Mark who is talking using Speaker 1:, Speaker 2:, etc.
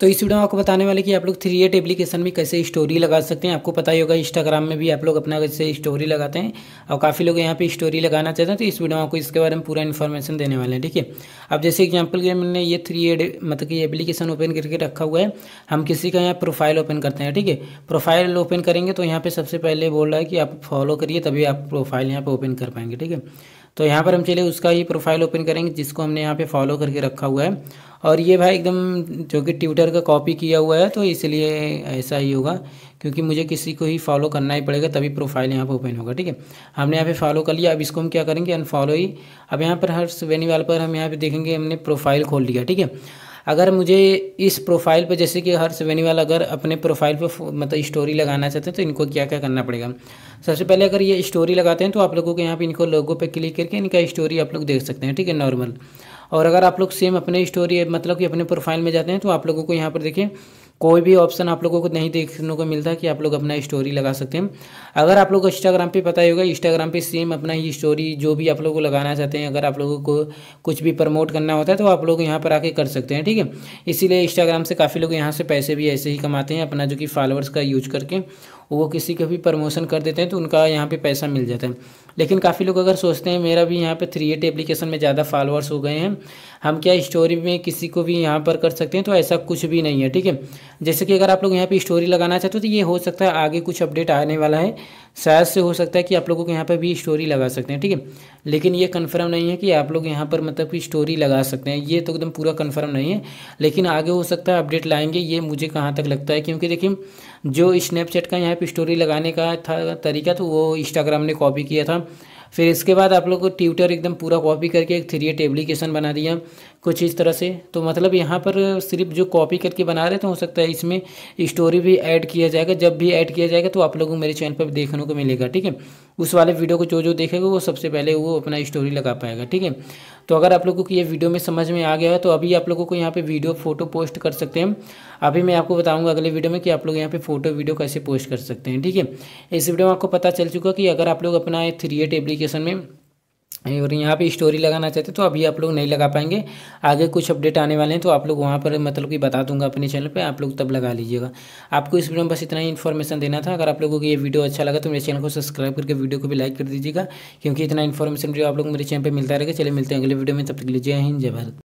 Speaker 1: तो इस वीडियो में आपको बताने वाले कि आप लोग थ्री एट एप्लीकेशन में कैसे स्टोरी लगा सकते हैं आपको पता ही होगा इंस्टाग्राम में भी आप लोग अपना कैसे स्टोरी लगाते हैं और काफ़ी लोग यहाँ पे स्टोरी लगाना चाहते हैं तो इस वीडियो में आपको इसके बारे में पूरा इन्फॉर्मेशन देने वाले हैं ठीक है अब जैसे एग्जाम्पल के मैंने ये थ्री एड मतलब कि एप्लीकेशन ओपन करके रखा हुआ है हम किसी का यहाँ प्रोफाइल ओपन करते हैं ठीक है प्रोफाइल ओपन करेंगे तो यहाँ पर सबसे पहले बोल रहा है कि आप फॉलो करिए तभी आप प्रोफाइल यहाँ पर ओपन कर पाएंगे ठीक है तो यहाँ पर हम चले उसका ही प्रोफाइल ओपन करेंगे जिसको हमने यहाँ पे फॉलो करके रखा हुआ है और ये भाई एकदम जो कि ट्विटर का कॉपी किया हुआ है तो इसलिए ऐसा ही होगा क्योंकि मुझे किसी को ही फॉलो करना ही पड़ेगा तभी प्रोफाइल यहाँ पर ओपन होगा ठीक है हमने यहाँ पे फॉलो कर लिया अब इसको हम क्या करेंगे अनफॉलो ही अब यहाँ पर हर वेनीवाल पर हम यहाँ पर देखेंगे हमने प्रोफाइल खोल लिया ठीक है अगर मुझे इस प्रोफाइल पर जैसे कि हर वेनीवाल अगर अपने प्रोफाइल पर मतलब स्टोरी लगाना चाहते हैं तो इनको क्या क्या करना पड़ेगा सबसे पहले अगर ये स्टोरी लगाते हैं तो आप लोगों को यहाँ पे इनको लोगों पे क्लिक करके इनका स्टोरी आप लोग देख सकते हैं ठीक है नॉर्मल और अगर आप लोग सेम अपने स्टोरी मतलब कि अपने प्रोफाइल में जाते हैं तो आप लोगों को यहाँ पर देखिए कोई भी ऑप्शन आप लोगों को नहीं देखने को मिलता कि आप लोग अपना स्टोरी लगा सकते हैं अगर आप लोग को इंस्टाग्राम पे पता ही होगा इंस्टाग्राम पे सेम अपना ही स्टोरी जो भी आप लोग को लगाना चाहते हैं अगर आप लोगों को कुछ भी प्रमोट करना होता है तो आप लोग यहाँ पर आके कर सकते हैं ठीक है इसीलिए इंस्टाग्राम से काफ़ी लोग यहाँ से पैसे भी ऐसे ही कमाते हैं अपना जो कि फॉलोअर्स का यूज करके वो किसी का भी प्रमोशन कर देते हैं तो उनका यहाँ पे पैसा मिल जाता है लेकिन काफ़ी लोग अगर सोचते हैं मेरा भी यहाँ पे थ्री एट एप्लीकेशन में ज़्यादा फॉलोअर्स हो गए हैं हम क्या स्टोरी में किसी को भी यहाँ पर कर सकते हैं तो ऐसा कुछ भी नहीं है ठीक है जैसे कि अगर आप लोग यहाँ पर स्टोरी लगाना चाहते हो तो ये हो सकता है आगे कुछ अपडेट आने वाला है शायद से हो सकता है कि आप लोगों को यहाँ पर भी स्टोरी लगा सकते हैं ठीक है लेकिन ये कन्फर्म नहीं है कि आप लोग यहाँ पर मतलब कि स्टोरी लगा सकते हैं ये तो एकदम पूरा कन्फर्म नहीं है लेकिन आगे हो सकता है अपडेट लाएंगे ये मुझे कहाँ तक लगता है क्योंकि देखिए जो स्नैपचैट का यहाँ आप स्टोरी लगाने का था तरीका तो वो इंस्टाग्राम ने कॉपी किया था फिर इसके बाद आप लोग को ट्विटर एकदम पूरा कॉपी करके एक थ्री एट एप्लीकेशन बना दिया कुछ इस तरह से तो मतलब यहाँ पर सिर्फ जो कॉपी करके बना रहे तो हो सकता है इसमें स्टोरी भी ऐड किया जाएगा जब भी ऐड किया जाएगा तो आप लोगों को मेरे चैनल पर देखने को मिलेगा ठीक है उस वाले वीडियो को जो जो देखेगा वो सबसे पहले वो अपना स्टोरी लगा पाएगा ठीक है तो अगर आप लोगों को ये वीडियो में समझ में आ गया है तो अभी आप लोगों को यहाँ पे वीडियो फोटो पोस्ट कर सकते हैं अभी मैं आपको बताऊँगा अगले वीडियो में कि आप लोग यहाँ पे फोटो वीडियो कैसे पोस्ट कर सकते हैं ठीक है इस वीडियो में आपको पता चल चुका कि अगर आप लोग अपना थ्री एट एप्लीकेशन में और यहाँ पे स्टोरी लगाना चाहते तो अभी आप लोग नहीं लगा पाएंगे आगे कुछ अपडेट आने वाले हैं तो आप लोग वहाँ पर मतलब कि बता दूंगा अपने चैनल पे आप लोग तब लगा लीजिएगा आपको इस वीडियो में बस इतना ही इन्फॉर्मेशन देना था अगर आप लोगों को ये वीडियो अच्छा लगा तो मेरे चैनल को सब्सक्राइब करके वीडियो को भी लाइक कर दीजिएगा क्योंकि इतना इन्फॉर्मेशन वीडियो आप लोग मेरे चैनल पर मिलता रहेगा चले मिलते हैं अगले वीडियो में तब तक लीजिए हिंद जय भारत